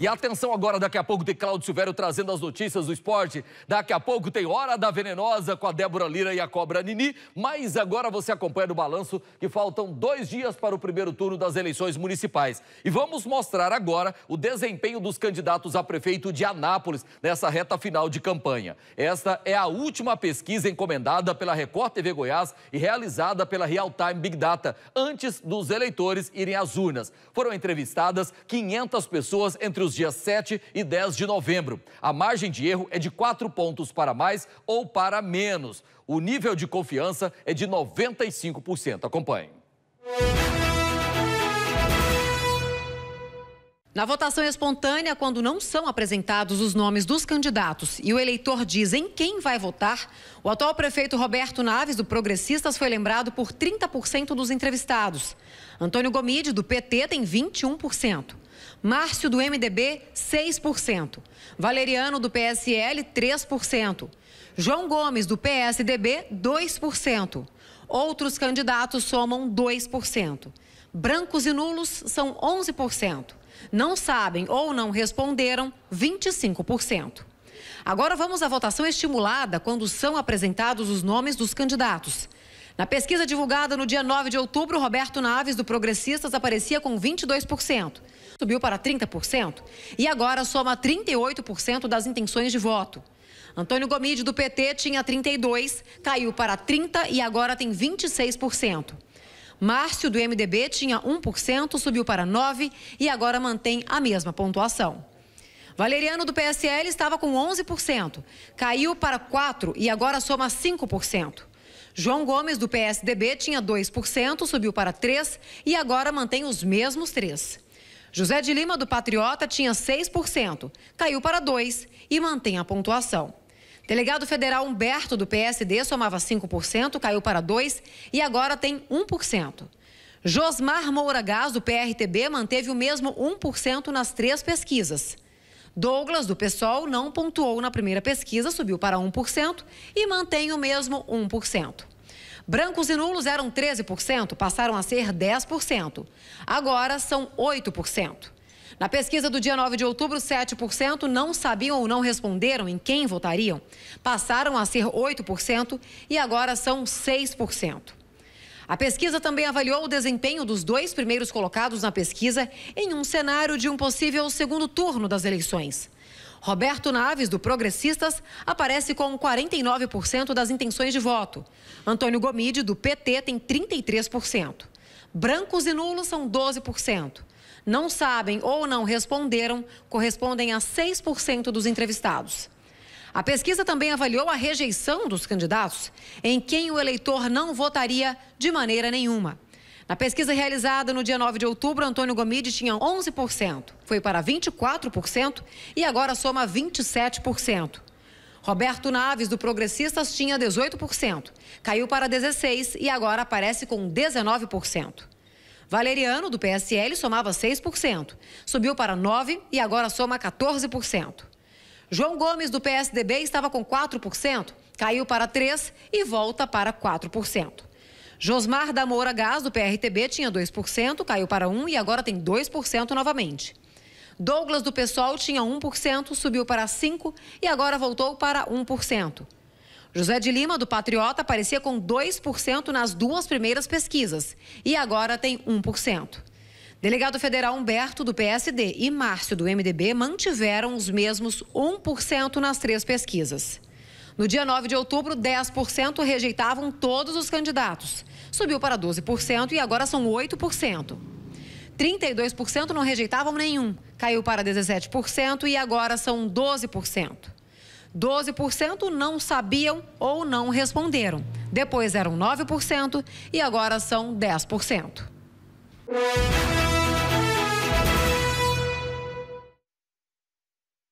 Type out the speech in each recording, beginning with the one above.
E atenção agora, daqui a pouco tem Cláudio Silvério trazendo as notícias do esporte. Daqui a pouco tem Hora da Venenosa com a Débora Lira e a Cobra Nini. Mas agora você acompanha no balanço que faltam dois dias para o primeiro turno das eleições municipais. E vamos mostrar agora o desempenho dos candidatos a prefeito de Anápolis nessa reta final de campanha. Esta é a última pesquisa encomendada pela Record TV Goiás e realizada pela Real Time Big Data, antes dos eleitores irem às urnas. Foram entrevistadas 500 pessoas entre os os dias 7 e 10 de novembro. A margem de erro é de 4 pontos para mais ou para menos. O nível de confiança é de 95%. Acompanhe. Na votação espontânea, quando não são apresentados os nomes dos candidatos e o eleitor diz em quem vai votar, o atual prefeito Roberto Naves, do Progressistas, foi lembrado por 30% dos entrevistados. Antônio Gomide, do PT, tem 21%. Márcio, do MDB, 6%. Valeriano, do PSL, 3%. João Gomes, do PSDB, 2%. Outros candidatos somam 2%. Brancos e nulos são 11%. Não sabem ou não responderam, 25%. Agora vamos à votação estimulada quando são apresentados os nomes dos candidatos. Na pesquisa divulgada no dia 9 de outubro, Roberto Naves, do Progressistas, aparecia com 22%. Subiu para 30% e agora soma 38% das intenções de voto. Antônio Gomide, do PT, tinha 32, caiu para 30 e agora tem 26%. Márcio, do MDB, tinha 1%, subiu para 9% e agora mantém a mesma pontuação. Valeriano, do PSL, estava com 11%, caiu para 4% e agora soma 5%. João Gomes, do PSDB, tinha 2%, subiu para 3% e agora mantém os mesmos 3%. José de Lima, do Patriota, tinha 6%, caiu para 2% e mantém a pontuação. Delegado federal Humberto, do PSD, somava 5%, caiu para 2% e agora tem 1%. Josmar Moura Gás, do PRTB, manteve o mesmo 1% nas três pesquisas. Douglas, do PSOL, não pontuou na primeira pesquisa, subiu para 1% e mantém o mesmo 1%. Brancos e nulos eram 13%, passaram a ser 10%. Agora são 8%. Na pesquisa do dia 9 de outubro, 7% não sabiam ou não responderam em quem votariam. Passaram a ser 8% e agora são 6%. A pesquisa também avaliou o desempenho dos dois primeiros colocados na pesquisa em um cenário de um possível segundo turno das eleições. Roberto Naves, do Progressistas, aparece com 49% das intenções de voto. Antônio Gomide, do PT, tem 33%. Brancos e nulos são 12%. Não sabem ou não responderam correspondem a 6% dos entrevistados. A pesquisa também avaliou a rejeição dos candidatos em quem o eleitor não votaria de maneira nenhuma. Na pesquisa realizada no dia 9 de outubro, Antônio Gomide tinha 11%, foi para 24% e agora soma 27%. Roberto Naves, do Progressistas, tinha 18%, caiu para 16% e agora aparece com 19%. Valeriano, do PSL, somava 6%, subiu para 9% e agora soma 14%. João Gomes, do PSDB, estava com 4%, caiu para 3% e volta para 4%. Josmar da Moura Gás, do PRTB, tinha 2%, caiu para 1% e agora tem 2% novamente. Douglas do Pessoal tinha 1%, subiu para 5% e agora voltou para 1%. José de Lima, do Patriota, aparecia com 2% nas duas primeiras pesquisas e agora tem 1%. Delegado federal Humberto, do PSD, e Márcio, do MDB, mantiveram os mesmos 1% nas três pesquisas. No dia 9 de outubro, 10% rejeitavam todos os candidatos. Subiu para 12% e agora são 8%. 32% não rejeitavam nenhum, caiu para 17% e agora são 12%. 12% não sabiam ou não responderam. Depois eram 9% e agora são 10%.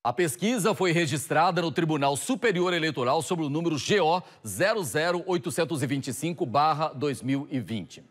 A pesquisa foi registrada no Tribunal Superior Eleitoral sobre o número GO 00825-2020.